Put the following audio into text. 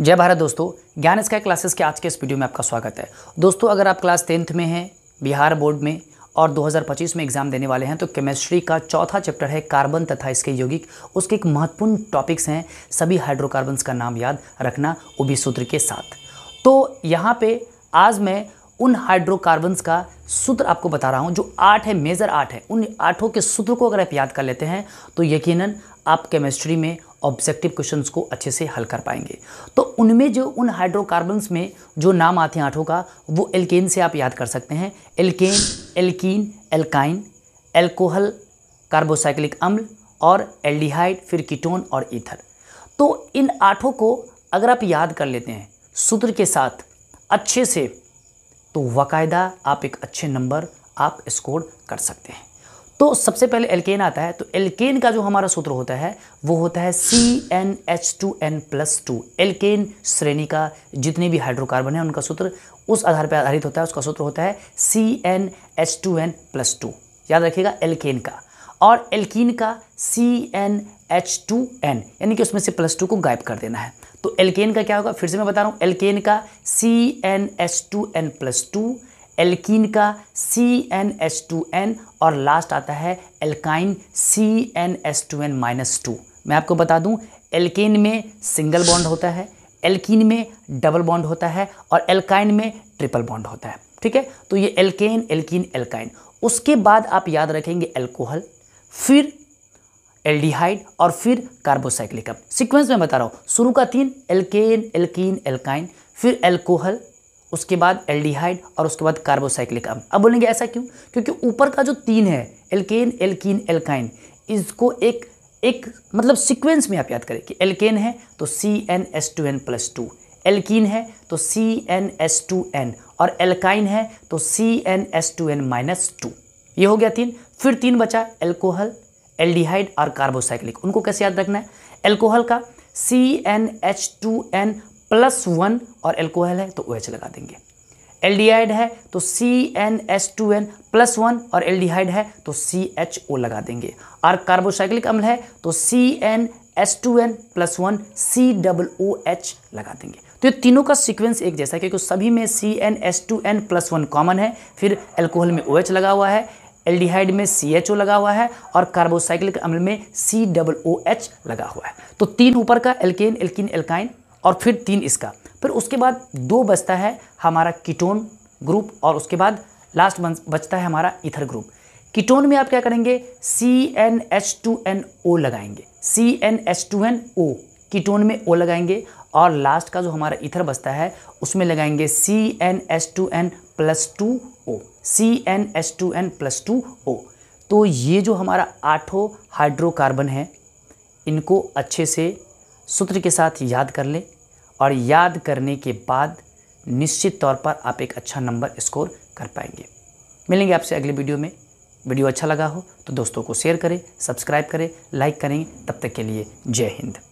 जय भारत दोस्तों ज्ञान स्काई क्लासेस के आज के इस वीडियो में आपका स्वागत है दोस्तों अगर आप क्लास टेंथ में हैं बिहार बोर्ड में और 2025 में एग्जाम देने वाले हैं तो केमिस्ट्री का चौथा चैप्टर है कार्बन तथा इसके यौगिक उसके एक महत्वपूर्ण टॉपिक्स हैं सभी हाइड्रोकार्बन्स का नाम याद रखना उभी सूत्र के साथ तो यहाँ पर आज मैं उन हाइड्रोकार्बन्स का सूत्र आपको बता रहा हूँ जो आठ है मेजर आठ है उन आठों के सूत्र को अगर आप याद कर लेते हैं तो यकीनन आप केमिस्ट्री में ऑब्जेक्टिव क्वेश्चन को अच्छे से हल कर पाएंगे तो उनमें जो उन हाइड्रोकार्बन्स में जो नाम आते हैं आठों का वो एल्केन से आप याद कर सकते हैं alkane alkene alkyne alcohol carbocyclic अम्ल और एल्डिहाइड फिर कीटोन और ईथर तो इन आठों को अगर आप याद कर लेते हैं सूत्र के साथ अच्छे से तो वायदा आप एक अच्छे नंबर आप स्कोर कर सकते हैं तो सबसे पहले एल्केन आता है तो एल्केन का जो हमारा सूत्र होता है वो होता है C N H two N plus two alkane श्रेणी का जितने भी हाइड्रोकार्बन है उनका सूत्र उस आधार पर आधारित होता है उसका सूत्र होता है C N H two N plus two याद रखिएगा एल्केन का और एल्कीन का C N H two N यानी कि उसमें से प्लस टू को गायब कर देना है तो एल्केन का क्या होगा फिर से मैं बता रहा हूँ एल्केन का C N H two N plus two alkene का C N S two N और लास्ट आता है alkyne C N S two N minus two मैं आपको बता दूं एल्केन में सिंगल बॉन्ड होता है एल्कीन में डबल बॉन्ड होता है और एल्काइन में ट्रिपल बॉन्ड होता है ठीक है तो ये एल्केन एल्किन एल्काइन उसके बाद आप याद रखेंगे एल्कोहल फिर एल्डिहाइड और फिर कार्बोसाइक्लिकम सीक्वेंस में बता रहा हूँ शुरू का तीन एल्केन एल्किन एल्काइन फिर एल्कोहल उसके बाद एल्डिहाइड और उसके बाद कार्बोसाइक्लिक अम्ल अब बोलेंगे ऐसा क्यों क्योंकि ऊपर का जो तीन है एल्केन एल्कीन एल्काइन इसको एक एक मतलब सीक्वेंस में आप याद करें कि एल्केन है तो C N S two N plus two alkene है तो C N S two N और एल्काइन है तो C N S two N minus two ये हो गया तीन फिर तीन बचा एल्कोहल एल्डिहाइड और कार्बोसाइक्लिक उनको कैसे याद रखना है एल्कोहल का C N H two N plus one और एल्कोहल है तो ओ OH लगा देंगे एल्डिहाइड है तो C N S two N plus one और एल्डिहाइड है तो सी एच ओ लगा देंगे और कार्बोसाइक्लिक अम्ल है तो C N S two N plus one C double O H लगा देंगे तो ये तीनों का सीक्वेंस एक जैसा है क्योंकि सभी में C N S two N plus one common है फिर एल्कोहल में ओ OH लगा हुआ है एल्डिहाइड में सी एच ओ लगा हुआ है और कार्बोसाइक्लिक अम्ल में सी डबल ओ एच लगा हुआ है तो तीन ऊपर का एल्केन एल्किन एल्काइन और फिर तीन इसका फिर उसके बाद दो बचता है हमारा कीटोन ग्रुप और उसके बाद लास्ट बचता है हमारा इथर ग्रुप कीटोन में आप क्या करेंगे C N H two N O लगाएंगे C N H two N O ketone में ओ लगाएंगे और लास्ट का जो हमारा इथर बचता है उसमें लगाएंगे C N H two N plus two O C N H two N plus two O तो ये जो हमारा आठों हाइड्रोकार्बन है इनको अच्छे से सूत्र के साथ याद कर लें और याद करने के बाद निश्चित तौर पर आप एक अच्छा नंबर स्कोर कर पाएंगे मिलेंगे आपसे अगले वीडियो में वीडियो अच्छा लगा हो तो दोस्तों को शेयर करें सब्सक्राइब करें लाइक करें तब तक के लिए जय हिंद